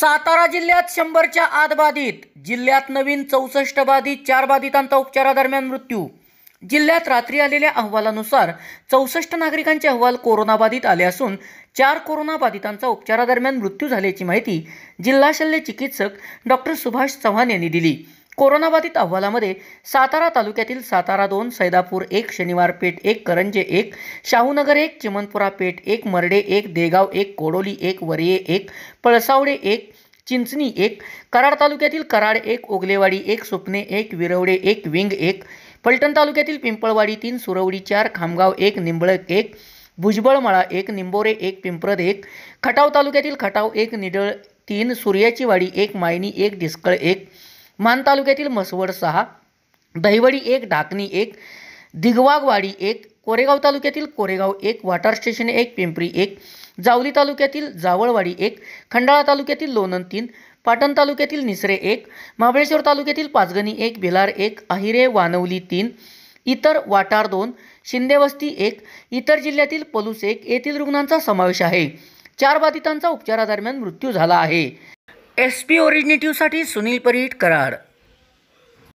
सातारा जिल्ह्यात शंभरच्या आत बाधित जिल्ह्यात नवीन चौसष्ट बाधित चार बाधितांचा उपचारादरम्यान मृत्यू जिल्ह्यात रात्री आलेल्या अहवालानुसार चौसष्ट नागरिकांचे अहवाल कोरोनाबाधित आले असून चार कोरोनाबाधितांचा उपचारादरम्यान मृत्यू झाल्याची माहिती जिल्हा शल्य चिकित्सक डॉक्टर सुभाष चव्हाण यांनी दिली कोरोनाबाधित अहवालामध्ये सातारा तालुक्यातील सातारा दोन सैदापूर एक शनिवार पेठ एक करंजे एक शाहूनगर एक चिमनपुरा पेठ एक मरडे एक देगाव एक कोडोली एक वरिये एक पळसावडे एक चिंचणी एक कराड तालुक्यातील कराड एक ओगलेवाडी एक सुपणे एक विरवडे एक विंग एक पलटण तालुक्यातील पिंपळवाडी तीन सुरवडी चार खामगाव एक निंबळ एक भुजबळमाळा एक निंबोरे एक पिंपरद एक खटाव तालुक्यातील खटाव एक निडळ तीन सूर्याचीवाडी एक मायनी एक डिस्कळ एक मान तालुक्यातील मसवड सहा दहिवडी एक ढाकणी एक दिगवागवाडी एक कोरेगाव तालुक्यातील कोरेगाव एक वाटार स्टेशन एक पिंपरी एक जावली तालुक्यातील जावळवाडी एक खंडाळा तालुक्यातील लोणंद तीन पाटण तालुक्यातील निसरे एक महाबळेश्वर तालुक्यातील पाचगणी एक भिलार एक अहिरे वानवली तीन इतर वाटार दोन शिंदेवस्ती एक इतर जिल्ह्यातील पलूस एक येथील रुग्णांचा समावेश आहे चार बाधितांचा उपचारादरम्यान मृत्यू झाला आहे एस पी ओरिजिनेटिव्हसाठी सुनील परीट कराड